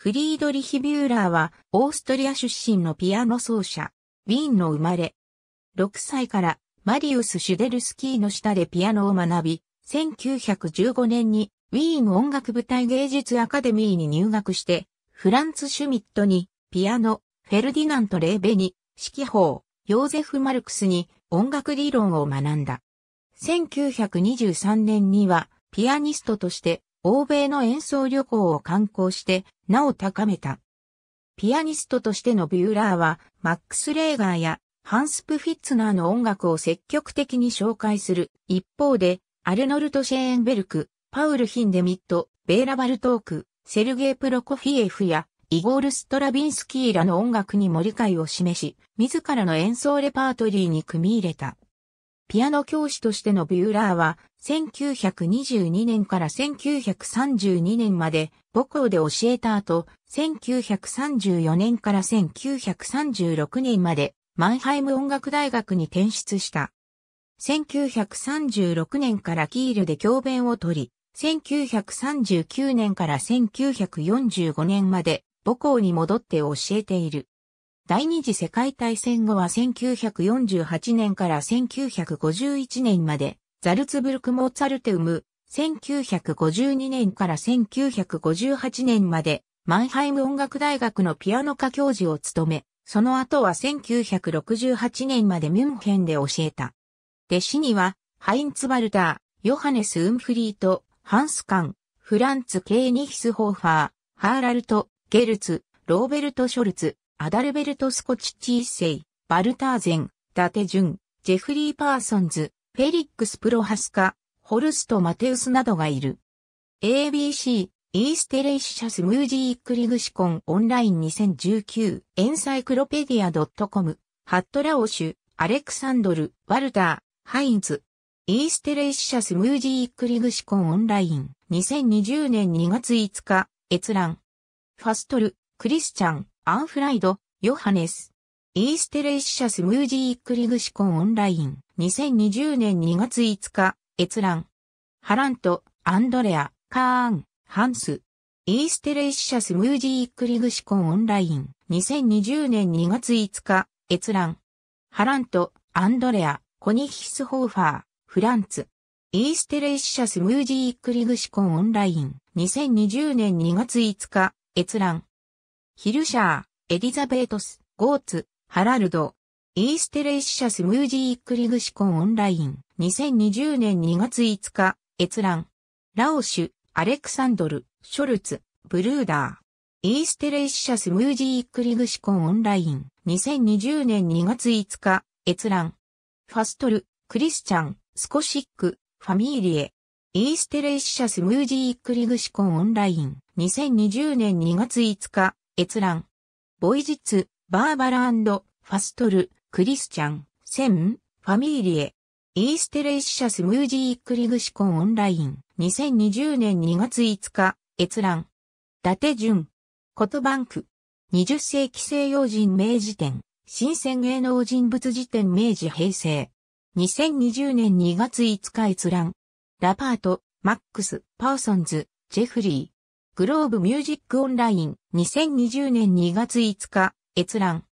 フリードリヒ・ビューラーは、オーストリア出身のピアノ奏者、ウィーンの生まれ。6歳から、マリウス・シュデルスキーの下でピアノを学び、1915年に、ウィーン音楽舞台芸術アカデミーに入学して、フランツ・シュミットに、ピアノ、フェルディナント・レーベに、指揮法、ヨーゼフ・マルクスに、音楽理論を学んだ。1923年には、ピアニストとして、欧米の演奏旅行を観光して名を高めた。ピアニストとしてのビューラーは、マックス・レーガーやハンス・プフィッツナーの音楽を積極的に紹介する一方で、アルノルト・シェーンベルク、パウル・ヒンデミット、ベーラ・バルトーク、セルゲイ・プロコフィエフやイゴール・ストラビンスキーらの音楽にも理解を示し、自らの演奏レパートリーに組み入れた。ピアノ教師としてのビューラーは、1922年から1932年まで母校で教えた後、1934年から1936年までマンハイム音楽大学に転出した。1936年からキールで教鞭を取り、1939年から1945年まで母校に戻って教えている。第二次世界大戦後は1948年から1951年まで、ザルツブルク・モーツァルテウム、1952年から1958年まで、マンハイム音楽大学のピアノ科教授を務め、その後は1968年までミュンヘンで教えた。弟子には、ハインツ・バルター、ヨハネス・ウンフリート、ハンスカン、フランツ・ケーニヒス・ホーファー、ハーラルト、ゲルツ、ローベルト・ショルツ、アダルベルト・スコチッチセイ、バルターゼン、伊達淳、ジェフリー・パーソンズ、フェリックス・プロハスカ、ホルスト・マテウスなどがいる。ABC、イーステレイシャスムージー・クリグシコンオンライン2019、エンサイクロペディア .com、ハットラオシュ、アレクサンドル、ワルター、ハインズ。イーステレイシャスムージー・クリグシコンオンライン2020年2月5日、閲覧。ファストル、クリスチャン、アンフライド、ヨハネス。イーステレイシャスムージークリグシコンオンライン。2020年2月5日、閲覧。ハラント、アンドレア、カーン、ハンス。イーステレイシャスムージークリグシコンオンライン。2020年2月5日、閲覧。ハラント、アンドレア、コニヒスホーファー、フランツ。イーステレイシャスムージークリグシコンオンライン。2020年2月5日、閲覧。ヒルシャー、エリザベートス、ゴーツ、ハラルド、イーステレイシャスムージークリグシコンオンライン、2020年2月5日、閲覧、ラオシュ、アレクサンドル、ショルツ、ブルーダー、イーステレイシャスムージークリグシコンオンライン、2020年2月5日、閲覧、ファストル、クリスチャン、スコシック、ファミーリエ、イーステレイシャスムージークリグシコンオンライン、2020年2月5日、閲覧。ボイジツ、バーバラファストル、クリスチャン、セン、ファミリエ。イーステレイシャスムージークリグシコンオンライン。2020年2月5日、閲覧。伊達淳。トバンク。20世紀西洋人名治展。新鮮芸能人物辞典明治平成。2020年2月5日閲覧。ラパート、マックス、パーソンズ、ジェフリー。グローブミュージックオンライン2020年2月5日閲覧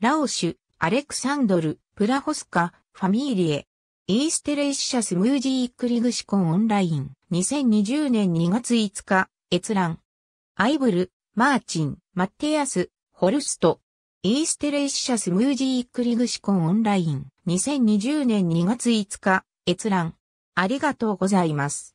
ラオシュ、アレクサンドル、プラホスカ、ファミーリエイーステレイシャスムージークリグシコンオンライン2020年2月5日閲覧アイブル、マーチン、マッテアス、ホルストイーステレイシャスムージークリグシコンオンライン2020年2月5日閲覧ありがとうございます。